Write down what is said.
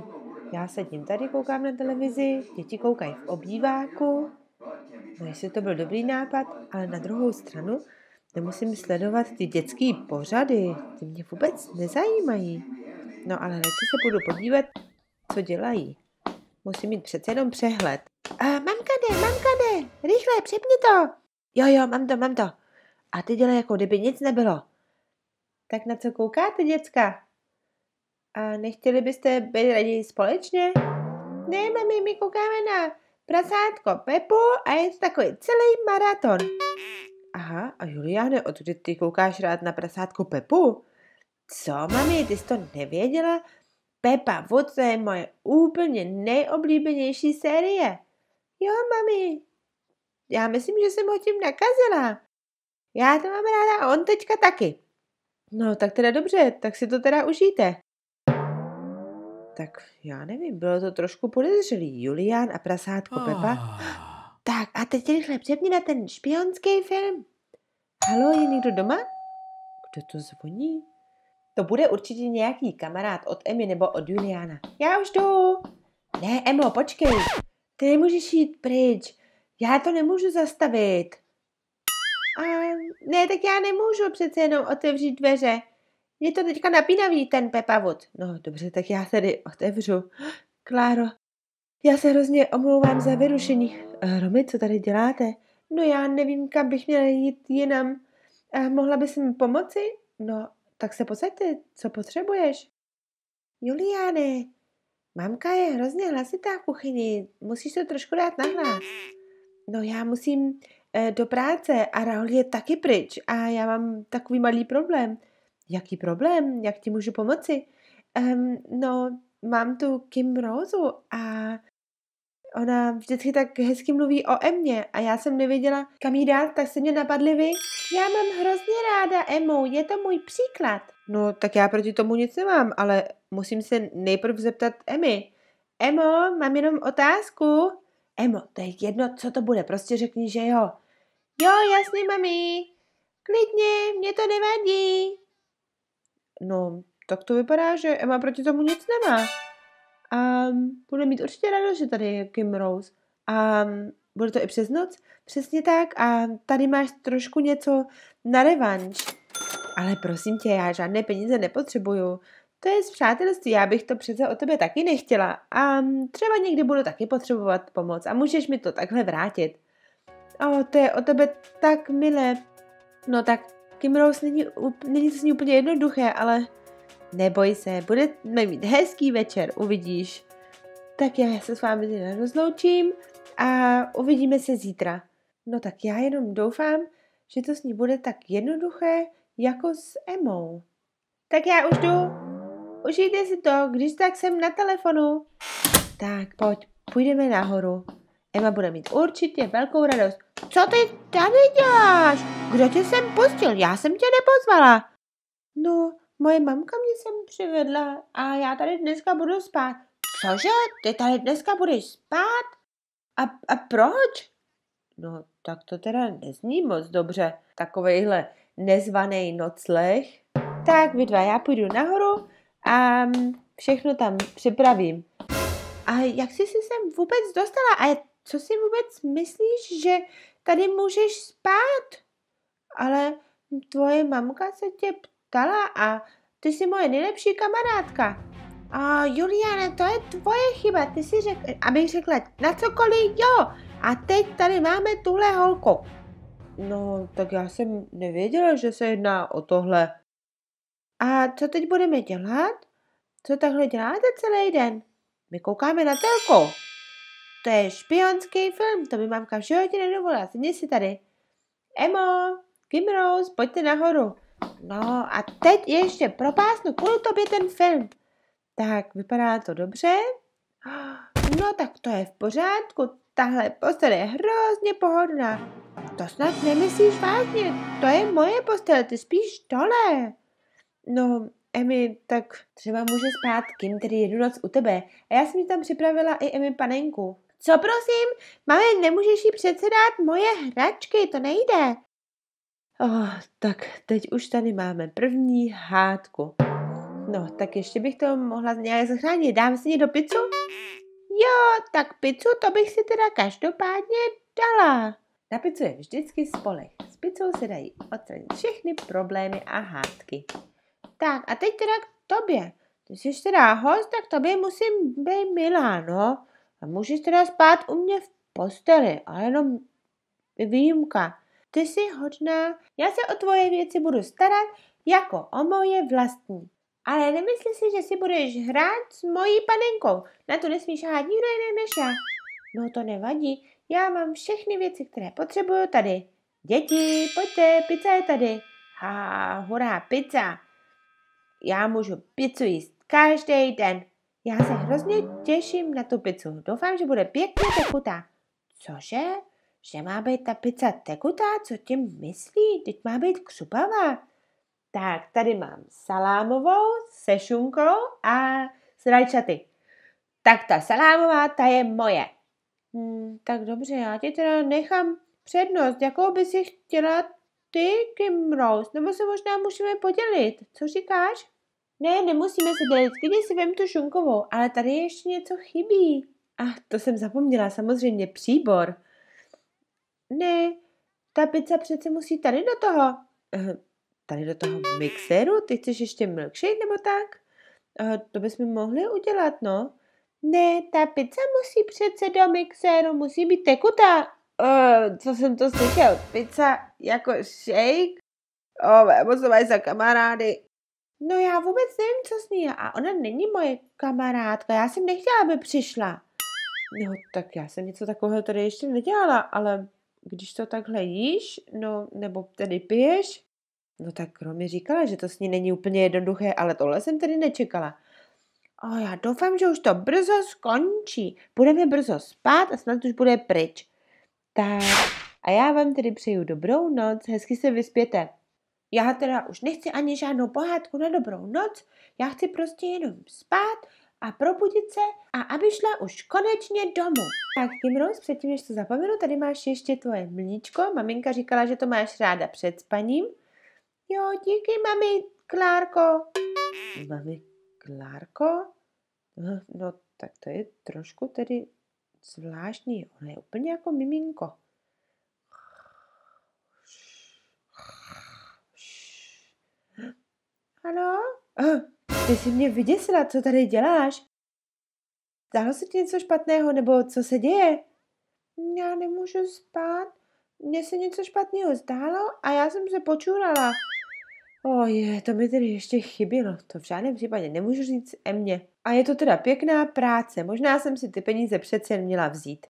všichni. Já sedím tady, koukám na televizi, děti koukají v obýváku. No jestli to byl dobrý nápad, ale na druhou stranu nemusím sledovat ty dětské pořady, ty mě vůbec nezajímají. No ale radši se budu podívat, co dělají. Musím mít přece jenom přehled. A, mamka jde, mamka jde, rychle, přepni to. Jo, jo, mám to, mám to. A ty dělej, jako kdyby nic nebylo. Tak na co koukáte, děcka? A nechtěli byste být raději společně? Ne, mami, my koukáme na prasátko Pepu a je to takový celý maraton. Aha, a Juliane, odkud ty koukáš rád na prasátko Pepu? Co, mami, ty jsi to nevěděla? Pepa Wood je moje úplně nejoblíbenější série. Jo, mami, já myslím, že jsem ho tím nakazila. Já to mám ráda a on teďka taky. No, tak teda dobře, tak si to teda užijte. Tak já nevím, bylo to trošku podezřelý. Julián a prasátko oh. Pepa. Tak a teď rychle přepni na ten špionský film. Halo, je někdo doma? Kdo to zvoní? To bude určitě nějaký kamarád od Emy nebo od Juliana. Já už jdu. Ne, Emo, počkej. Ty nemůžeš jít pryč. Já to nemůžu zastavit. A ne, tak já nemůžu přece jenom otevřít dveře. Je to teďka napínavý ten pepavod. No dobře, tak já tedy otevřu. Kláro, já se hrozně omlouvám za vyrušení. Eh, Romy, co tady děláte? No já nevím, kam bych měla jít jinam. Eh, mohla bys mi pomoci? No, tak se posaďte, co potřebuješ? Juliane, mamka je hrozně hlasitá v kuchyni, musíš to trošku dát na hlas. No já musím eh, do práce a Raul je taky pryč a já mám takový malý problém jaký problém, jak ti můžu pomoci? Um, no, mám tu Kim Rozu a ona vždycky tak hezky mluví o Emě a já jsem nevěděla, kam jí dát, tak se mě napadly vy. Já mám hrozně ráda Emu, je to můj příklad. No, tak já proti tomu nic nemám, ale musím se nejprve zeptat Emy. Emo, mám jenom otázku. Emo, to je jedno, co to bude, prostě řekni, že jo. Jo, jasně, mami. Klidně, mě to nevadí. No, tak to vypadá, že Emma proti tomu nic nemá. A bude mít určitě rado, že tady je Kim Rose. A bude to i přes noc? Přesně tak. A tady máš trošku něco na revanš. Ale prosím tě, já žádné peníze nepotřebuju. To je z přátelství, já bych to přece o tebe taky nechtěla. A třeba někdy budu taky potřebovat pomoc a můžeš mi to takhle vrátit. O, to je o tebe tak milé. No tak Kim Rose není, není to s ní úplně jednoduché, ale neboj se, budeme mít hezký večer, uvidíš. Tak já se s vámi teda rozloučím a uvidíme se zítra. No tak já jenom doufám, že to s ní bude tak jednoduché, jako s Emou. Tak já už jdu. Užijte si to, když tak jsem na telefonu. Tak pojď, půjdeme nahoru. Eva bude mít určitě velkou radost. Co ty tady děláš? Kdo tě sem pustil? Já jsem tě nepozvala. No, moje mamka mě sem přivedla a já tady dneska budu spát. Cože? Ty tady dneska budeš spát? A, a proč? No, tak to teda nezní moc dobře. Takovejhle nezvaný nocleh. Tak vy dva, já půjdu nahoru a všechno tam připravím. A jak jsi si sem vůbec dostala? A co si vůbec myslíš, že tady můžeš spát? Ale tvoje mamka se tě ptala a ty jsi moje nejlepší kamarádka. A Juliane, to je tvoje chyba, ty si řekl, abych řekla na cokoliv jo. A teď tady máme tuhle holku. No, tak já jsem nevěděla, že se jedná o tohle. A co teď budeme dělat? Co takhle děláte celý den? My koukáme na telku. To je špionský film, to mi mamka v životě nedovolila. Sedni si tady. Emo, Kim Rose, pojďte nahoru. No a teď ještě propásnu kvůli tobě ten film. Tak, vypadá to dobře. No tak to je v pořádku, tahle postel je hrozně pohodlná. To snad nemyslíš vážně, to je moje postel, ty spíš tohle. No, Emi, tak třeba může spát Kim, který jednu noc u tebe. A já jsem tam připravila i Emi panenku. Co prosím? Mami, nemůžeš jí přece dát moje hračky, to nejde. Oh, tak teď už tady máme první hádku. No, tak ještě bych to mohla nějak zachránit. Dám si do pizzu? Jo, tak pizzu to bych si teda každopádně dala. Na pizzu je vždycky spolek. S pizzou se dají odstranit všechny problémy a hádky. Tak a teď teda k tobě. Ty jsi teda host, tak tobě musím být milá, no. A můžeš teda spát u mě v posteli, a jenom výjimka. Ty jsi hodná, já se o tvoje věci budu starat jako o moje vlastní. Ale nemyslí si, že si budeš hrát s mojí panenkou. Na to nesmíš hrát nikdo jiný než já. No to nevadí, já mám všechny věci, které potřebuju tady. Děti, pojďte, pizza je tady. Ha, hurá, pizza. Já můžu pizzu jíst každý den. Já se hrozně těším na tu pizzu. Doufám, že bude pěkně tekutá. Cože? Že má být ta pizza tekutá? Co tím myslí? Teď má být křupavá. Tak, tady mám salámovou se šunkou a s rajčaty. Tak ta salámová, ta je moje. Hmm, tak dobře, já ti teda nechám přednost. Jakou by si chtěla ty, rose. Nebo se možná můžeme podělit. Co říkáš? Ne, nemusíme si dělit, když si vem tu šunkovou, ale tady ještě něco chybí. Ach, to jsem zapomněla, samozřejmě příbor. Ne, ta pizza přece musí tady do toho. Eh, tady do toho mixéru? Ty chceš ještě milkshake nebo tak? Eh, to bychom mohli udělat, no. Ne, ta pizza musí přece do mixéru, musí být tekutá. Uh, co jsem to slyšel? Pizza jako shake? Oh, moc to mají za kamarády no já vůbec nevím, co s ní je a ona není moje kamarádka, já jsem nechtěla, aby přišla. No tak já jsem něco takového tady ještě nedělala, ale když to takhle jíš, no nebo tedy piješ, no tak Romy říkala, že to s ní není úplně jednoduché, ale tohle jsem tedy nečekala. A já doufám, že už to brzo skončí. Budeme brzo spát a snad už bude pryč. Tak a já vám tedy přeju dobrou noc, hezky se vyspěte. Já teda už nechci ani žádnou pohádku na dobrou noc, já chci prostě jenom spát a probudit se a aby šla už konečně domů. Tak Kimrose, předtím, než to zapomenu, tady máš ještě tvoje mlíčko. Maminka říkala, že to máš ráda před spaním. Jo, díky, mami, Klárko. Mami, Klárko? No, no tak to je trošku tedy zvláštní. Ona je úplně jako miminko. Ano? Ty jsi mě vyděsila, co tady děláš? Zdálo se ti něco špatného, nebo co se děje? Já nemůžu spát. Mně se něco špatného zdálo a já jsem se počůrala. Oje, to mi tedy ještě chybilo. To v žádném případě nemůžu říct Emě. A je to teda pěkná práce. Možná jsem si ty peníze přece jen měla vzít.